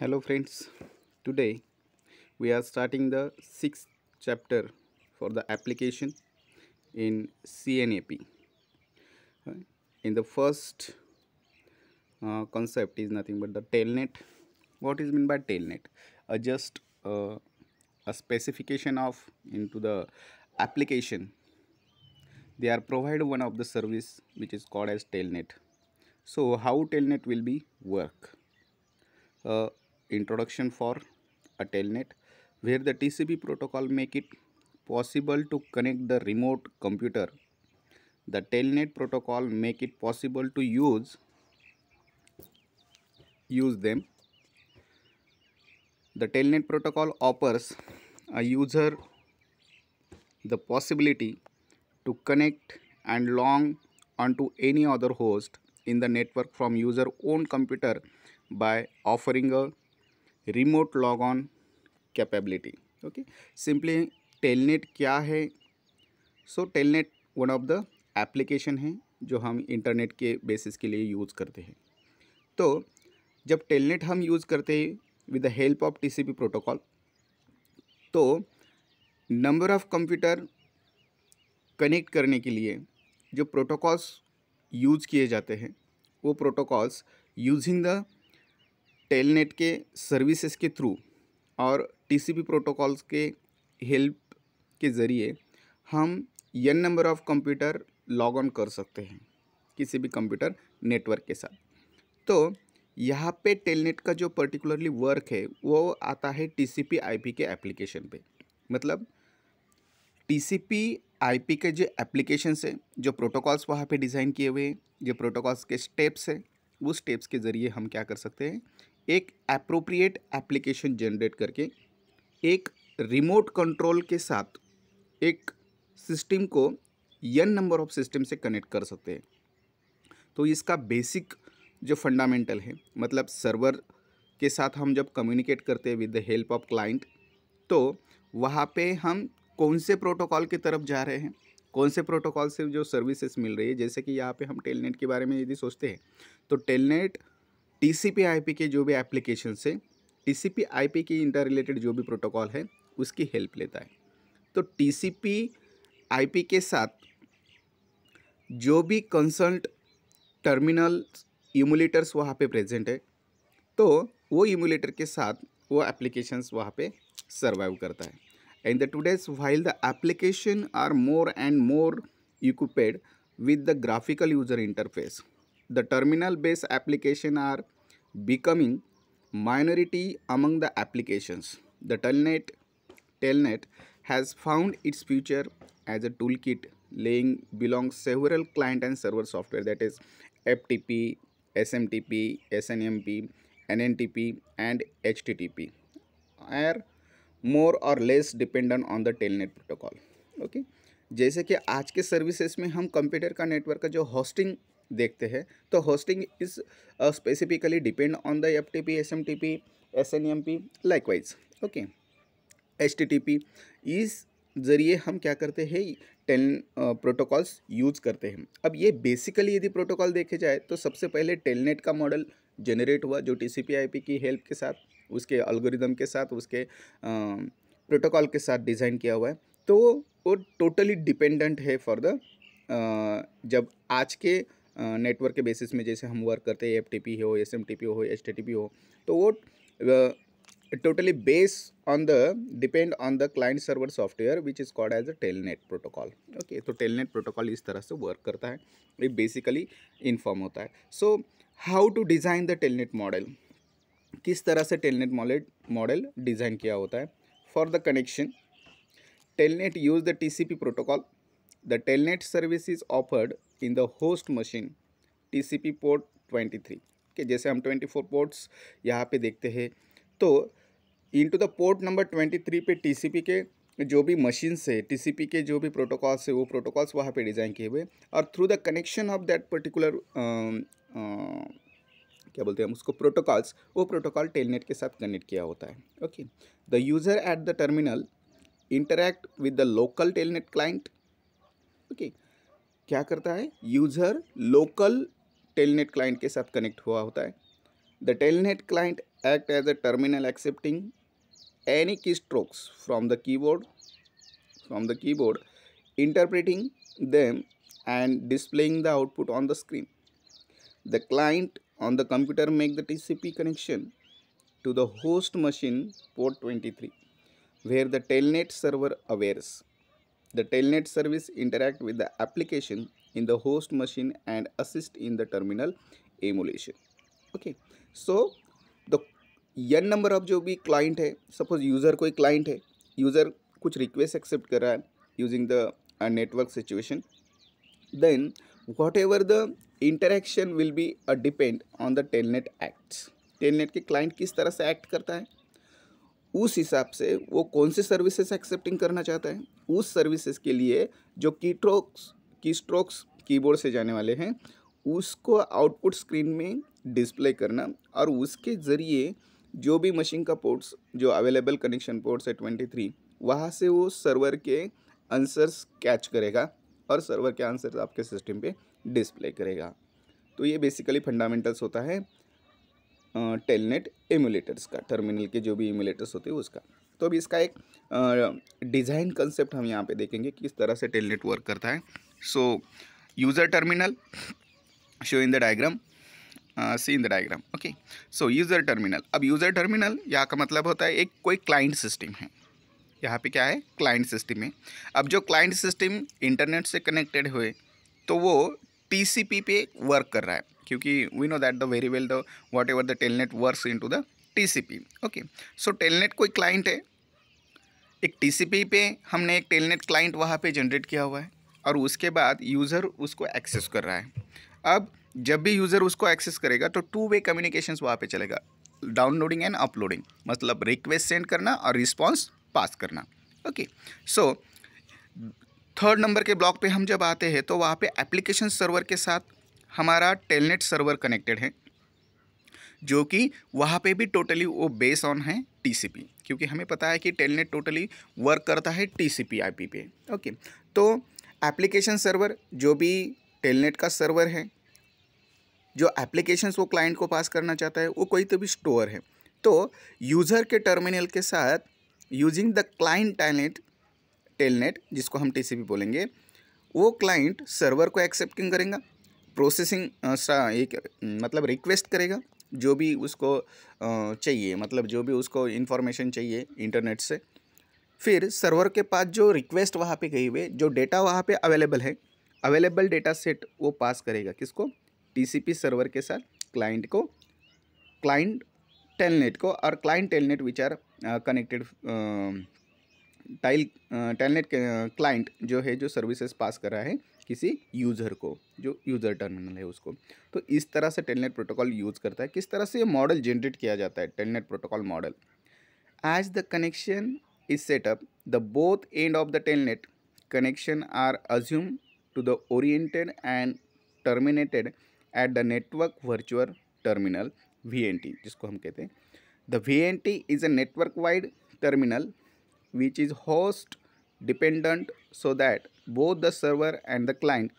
hello friends today we are starting the sixth chapter for the application in CNAP in the first uh, concept is nothing but the tailnet what is meant by tailnet adjust uh, just uh, a specification of into the application they are provide one of the service which is called as tailnet so how tailnet will be work uh, introduction for a telnet where the TCP protocol make it possible to connect the remote computer. The telnet protocol make it possible to use use them. The telnet protocol offers a user the possibility to connect and long onto any other host in the network from user own computer by offering a remote log on capability okay simply telnet क्या है so telnet one of the application है जो हम internet के basis के लिए use करते हैं तो जब टेलनेट हम यूज़ करते हैं with the help of TCP protocol तो नंबर ऑफ कंप्यूटर कनेक्ट करने के लिए जो प्रोटोकॉल्स यूज किए जाते हैं वो प्रोटोकॉल्स यूजिंग द टेलनेट के सर्विसेज के थ्रू और टीसीपी प्रोटोकॉल्स के हेल्प के ज़रिए हम n number of computer log on कर सकते हैं किसी भी कंप्यूटर नेटवर्क के साथ तो यहाँ पे टेलनेट का जो पर्टिकुलरली वर्क है वो आता है टीसीपी आईपी के एप्लीकेशन पे मतलब टीसीपी आईपी के जो एप्लीकेशन से जो प्रोटोकॉल्स वहाँ पे डिज़ाइन किए हुए हैं जो प्रोटोकॉल्स के स्टेप्स हैं उस स्टेप्स के ज़रिए हम क्या कर सकते हैं एक अप्रोप्रिएट एप्लीकेशन जनरेट करके एक रिमोट कंट्रोल के साथ एक सिस्टम को यन नंबर ऑफ सिस्टम से कनेक्ट कर सकते हैं तो इसका बेसिक जो फंडामेंटल है मतलब सर्वर के साथ हम जब कम्युनिकेट करते हैं with the help of client तो वहाँ पे हम कौन से प्रोटोकॉल की तरफ जा रहे हैं कौन से प्रोटोकॉल से जो सर्विसेज मिल रही है जैसे कि यहाँ पे हम टेलनेट के बारे में यदि सोचते हैं तो टेलनेट आई पी के जो भी एप्लीकेशन से आई पी के इंटर रिलेटेड जो भी प्रोटोकॉल है उसकी हेल्प लेता है तो आई पी के साथ जो भी कंसल्ट टर्मिनल इमुलेटर्स वहाँ पे प्रेजेंट है तो वो इमुलेटर के साथ वो एप्लीकेशंस वहाँ पे सर्वाइव करता है and the today's while the application are more and more equipped with the graphical user interface the terminal based application are becoming minority among the applications. The telnet, telnet has found its future as a toolkit laying belongs several client and server software that is FTP, SMTP, SNMP, NNTP and HTTP are more or less dependent on the telnet protocol. Okay. जैसे कि आज के services में हम computer का network का जो hosting देखते हैं तो hosting is specifically depend on the F T P S M T P S N M P likewise okay H T T P इस ज़रिए हम क्या करते हैं टेल प्रोटोकॉल्स यूज़ करते हैं अब ये बेसिकली यदि प्रोटोकॉल देखे जाए तो सबसे पहले टेलनेट का मॉडल जनरेट हुआ जो T C P I P की हेल्प के साथ उसके अलगोरिदम के साथ उसके प्रोटोकॉल uh, के साथ डिज़ाइन किया हुआ है तो वो टोटली डिपेंडेंट है फॉर द uh, जब आज के नेटवर्क के बेसिस में जैसे हम वर्क करते हैं एफ टी पी हो एस एम टी पी हो एच टी टी पी हो तो वो totally base on the depend on the client server software which is called as a telnet protocol okay तो टेलनेट प्रोटोकॉल इस तरह से work करता है ये बेसिकली इन्फॉर्म होता है so how to design the telnet model किस तरह से टेलनेट मॉडल मॉडल डिज़ाइन किया होता है for the connection telnet use the T C P protocol the telnet service is offered in the host machine TCP port 23 के जैसे हम 24 ports यहाँ पे देखते हैं तो इनटू द पोर्ट नंबर 23 पे टीसीपी के जो भी मशीन्स है टीसीपी के जो भी प्रोटोकॉल्स है वो प्रोटोकॉल्स वहाँ पे डिज़ाइन किए हुए और through the connection of that particular क्या बोलते हैं हम उसको प्रोटोकॉल्स वो प्रोटोकॉल टेलनेट के साथ कनेक्ट किया होता है okay the user at the terminal interact with the local telnet client okay क्या करता है यूज़र लोकल टेलनेट क्लाइंट के साथ कनेक्ट हुआ होता है the telnet client act as a terminal accepting any keystrokes from the keyboard from the keyboard interpreting them and displaying the output on the screen the client on the computer make the T C P connection to the host machine port twenty three where the telnet server awaits The telnet service interact with the application in the host machine and assist in the terminal emulation. Okay, so the n number of जो भी client है suppose user कोई client है user कुछ request accept कर रहा है using the uh, network situation then whatever the interaction will be a uh, depend on the telnet acts telnet के client किस तरह से act करता है उस हिसाब से वो कौन सी सर्विसेज एक्सेप्टिंग करना चाहता है उस सर्विसेज के लिए जो की ट्रोक्स की स्ट्रोक्स कीबोर्ड से जाने वाले हैं उसको आउटपुट स्क्रीन में डिस्प्ले करना और उसके ज़रिए जो भी मशीन का पोर्ट्स जो अवेलेबल कनेक्शन पोर्ट्स है ट्वेंटी थ्री वहाँ से वो सर्वर के आंसर्स कैच करेगा और सर्वर के आंसर्स आपके सिस्टम पे डिस्प्ले करेगा तो ये बेसिकली फंडामेंटल्स होता है टेलनेट एमुलेटर्स का टर्मिनल के जो भी एमुलेटर्स होते हैं उसका तो अभी इसका एक डिज़ाइन कंसेप्ट हम यहाँ पे देखेंगे किस तरह से टेलनेट वर्क करता है so user terminal show in the diagram see in the diagram okay so user terminal अब यूज़र टर्मिनल यहाँ का मतलब होता है एक कोई क्लाइंट सिस्टम है यहाँ पे क्या है क्लाइंट सिस्टम है अब जो क्लाइंट सिस्टम इंटरनेट से कनेक्टेड हुए तो वो टी पे वर्क कर रहा है क्योंकि we know that the very well the whatever the telnet was into the T okay so telnet कोई क्लाइंट है एक टी पे हमने एक टेलनेट क्लाइंट वहाँ पे जनरेट किया हुआ है और उसके बाद यूज़र उसको एक्सेस कर रहा है अब जब भी यूज़र उसको एक्सेस करेगा तो टू वे कम्युनिकेशन वहाँ पे चलेगा डाउनलोडिंग एंड अपलोडिंग मतलब रिक्वेस्ट सेंड करना और रिस्पॉन्स पास करना ओके सो थर्ड नंबर के ब्लॉक पे हम जब आते हैं तो वहाँ पे एप्लीकेशन सर्वर के साथ हमारा टेलनेट सर्वर कनेक्टेड है जो कि वहाँ पे भी टोटली वो बेस ऑन है टीसीपी क्योंकि हमें पता है कि टेलनेट टोटली वर्क करता है टीसीपी आईपी पे ओके तो एप्लीकेशन सर्वर जो भी टेलनेट का सर्वर है जो एप्लीकेशंस वो क्लाइंट को पास करना चाहता है वो कोई तो भी स्टोर है तो यूज़र के टर्मिनल के साथ using the client telnet telnet जिसको हम टी बोलेंगे वो क्लाइंट सर्वर को एक्सेप्टिंग करेगा प्रोसेसिंग एक मतलब रिक्वेस्ट करेगा जो भी उसको चाहिए मतलब जो भी उसको इन्फॉर्मेशन चाहिए इंटरनेट से फिर सर्वर के पास जो रिक्वेस्ट वहाँ पे गई हुई जो डेटा वहाँ पे अवेलेबल है अवेलेबल डेटा सेट वो पास करेगा किसको टीसीपी सर्वर के साथ क्लाइंट को क्लाइंट टेलनेट को और client telnet which are connected till telnet client जो है जो सर्विसेज पास कर रहा है किसी यूज़र को जो यूज़र टर्मिनल है उसको तो इस तरह से टेलनेट प्रोटोकॉल यूज़ करता है किस तरह से ये मॉडल जनरेट किया जाता है telnet protocol model as the connection is set up the both end of the telnet connection are assume to the oriented and terminated at the network virtual terminal V जिसको हम कहते हैं the V N T is a network wide terminal which is host dependent so that both the server and the client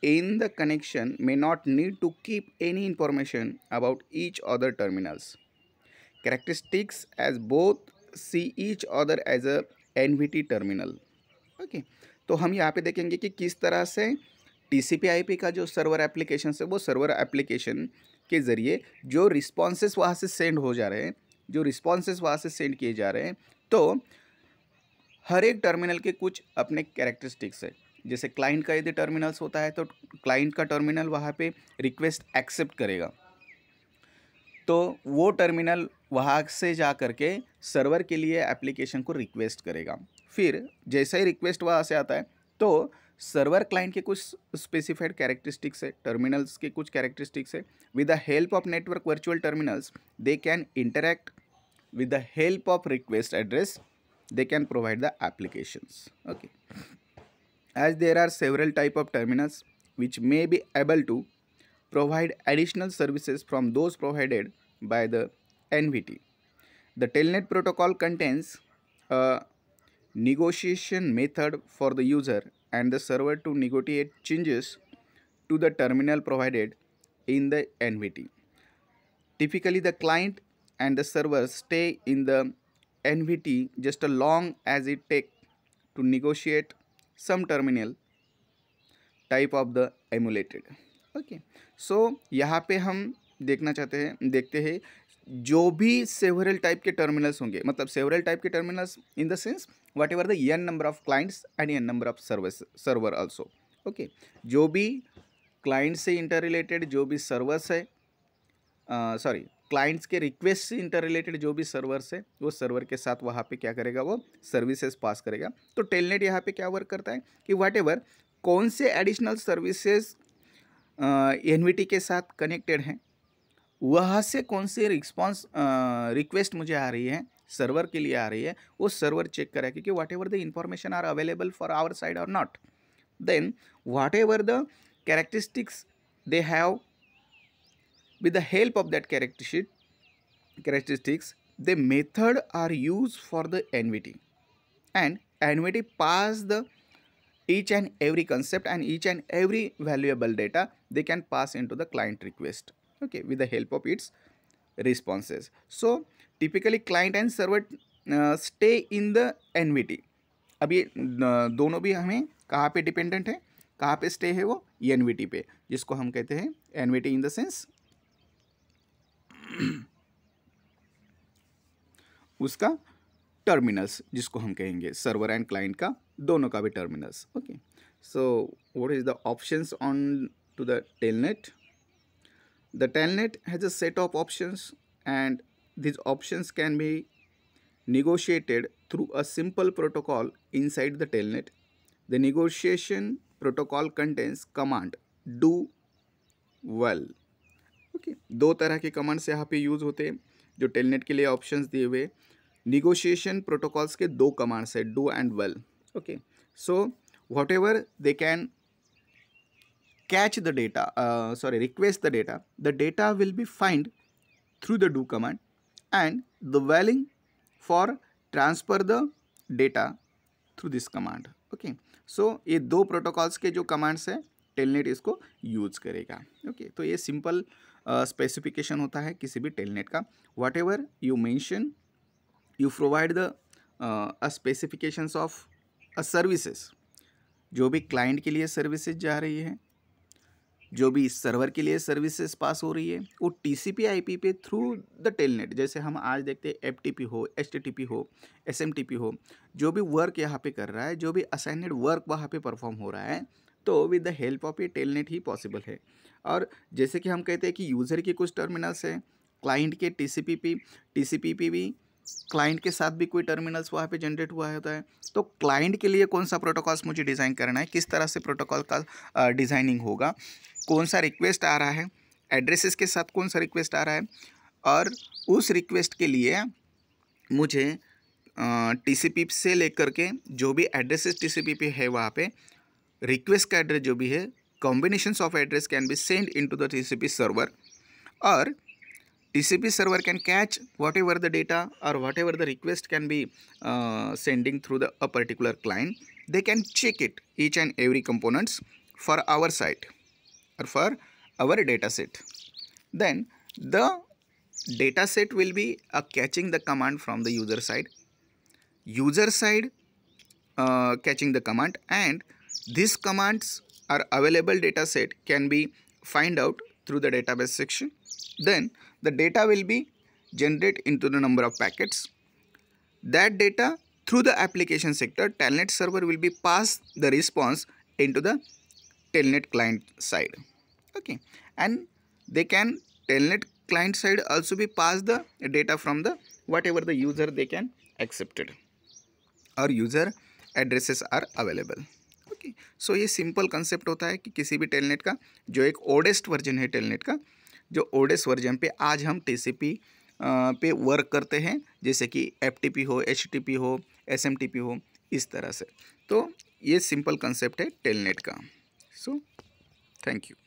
in the connection may not need to keep any information about each other terminals. Characteristics as both see each other as a NVT terminal. Okay. तो हम यहाँ पे देखेंगे कि किस तरह से T C P I P का जो सर्वर एप्लीकेशन है वो सर्वर एप्लीकेशन के ज़रिए जो रिस्पॉन्सेस वहाँ से सेंड हो जा रहे हैं जो रिस्पॉन्सेस वहाँ से सेंड किए जा रहे हैं तो हर एक टर्मिनल के कुछ अपने कैरेक्टरिस्टिक्स है जैसे क्लाइंट का यदि टर्मिनल्स होता है तो क्लाइंट का टर्मिनल वहाँ पे रिक्वेस्ट एक्सेप्ट करेगा तो वो टर्मिनल वहाँ से जा करके सर्वर के लिए एप्लीकेशन को रिक्वेस्ट करेगा फिर जैसा ही रिक्वेस्ट वहाँ से आता है तो सर्वर क्लाइंट के कुछ स्पेसिफाइड कैरेक्टरिस्टिक्स है टर्मिनल्स के कुछ कैरेक्टरिस्टिक्स है with the help of network virtual terminals they can interact with the help of request address they can provide the applications okay as there are several type of terminals which may be able to provide additional services from those provided by the NVT. The telnet protocol contains a negotiation method for the user and the server to negotiate changes to the terminal provided in the NVT. Typically the client and the server stay in the N NVT just as long as it take to negotiate some terminal type of the emulated okay so यहाँ पे हम देखना चाहते हैं देखते हैं जो भी सेवरल टाइप के टर्मिनल्स होंगे मतलब सेवरल टाइप के terminals in the sense whatever the n number of clients and n number of service server also okay जो भी क्लाइंट से इंटर रिलेटेड जो भी सर्वर्स है सॉरी uh, क्लाइंट्स के रिक्वेस्ट से इंटर रिलेटेड जो भी सर्वर है वो सर्वर के साथ वहाँ पे क्या करेगा वो सर्विसेज पास करेगा तो टेलनेट यहाँ पे क्या वर्क करता है कि वाट कौन से एडिशनल सर्विसेज एन के साथ कनेक्टेड हैं वहाँ से कौन से रिस्पॉन्स रिक्वेस्ट मुझे आ रही है सर्वर के लिए आ रही है वो सर्वर चेक करेगा क्योंकि whatever the information are available for our side और not then whatever the characteristics they have With the help of that characteristic, characteristics, the method are used for the NVT and NVT pass the each and every concept and each and every valuable data they can pass into the client request okay with the help of its responses so typically client and server uh, stay in the N अभी दोनों भी हमें कहाँ पे dependent है कहाँ पे stay है वो एन पे जिसको हम कहते हैं एन इन द सेंस उसका टर्मिनल्स जिसको हम कहेंगे सर्वर एंड क्लाइंट का दोनों का भी terminals okay so what is the options on to the telnet the telnet has a set of options and these options can be negotiated through a simple protocol inside the telnet the negotiation protocol contains command do will दो तरह के commands यहाँ पे use होते हैं जो telnet के लिए ऑप्शंस दिए हुए निगोशिएशन प्रोटोकॉल्स के दो कमांड्स है do and will okay so whatever they can catch the data sorry request the data the data will be find through the do command and the willing for transfer the data through this command okay so ये दो protocols के जो commands हैं telnet इसको use करेगा okay तो ये simple specification होता है किसी भी टेलनेट का whatever you mention you provide the specifications of a services जो भी क्लाइंट के लिए सर्विसेज जा रही है जो भी सर्वर के लिए सर्विसेज पास हो रही है वो T C P I P पे थ्रू द टेलनेट जैसे हम आज देखते हैं एफ टी पी हो एच टी टी पी हो एस एम टी पी हो जो भी वर्क यहाँ पे कर रहा है जो भी असाइनेड वर्क वहाँ पे परफॉर्म हो रहा है तो विद द हेल्प ऑफ ये टेलनेट ही पॉसिबल है और जैसे कि हम कहते हैं कि यूज़र के कुछ टर्मिनल्स हैं क्लाइंट के टी सी पी भी क्लाइंट के साथ भी कोई टर्मिनल्स वहाँ पे जनरेट हुआ होता है तो क्लाइंट के लिए कौन सा प्रोटोकॉल्स मुझे डिज़ाइन करना है किस तरह से प्रोटोकॉल का डिज़ाइनिंग होगा कौन सा रिक्वेस्ट आ रहा है एड्रेसेस के साथ कौन सा रिक्वेस्ट आ रहा है और उस रिक्वेस्ट के लिए मुझे टी से लेकर के जो भी एड्रेसेस टी है वहाँ पे रिक्वेस्ट का एड्रेस जो भी है combinations of address can be sent into the TCP server or TCP server can catch whatever the data or whatever the request can be uh, sending through the a particular client. They can check it each and every components for our site or for our data set. Then the data set will be uh, catching the command from the user side. User side uh, catching the command and these commands are available dataset can be find out through the database section. Then the data will be generated into the number of packets. That data through the application sector telnet server will be passed the response into the telnet client side. Okay. And they can telnet client side also be passed the data from the whatever the user they can accept it or user addresses are available. की so so, ये simple concept होता है कि किसी भी telnet का जो एक ओडेस्ट वर्जन है टेलनेट का जो ओडेस्ट वर्जन पे आज हम टीसीपी पे वर्क करते हैं जैसे कि एफटीपी हो एचटीपी हो एसएमटीपी हो इस तरह से तो ये सिंपल कंसेप्ट है टेलनेट का सो थैंक यू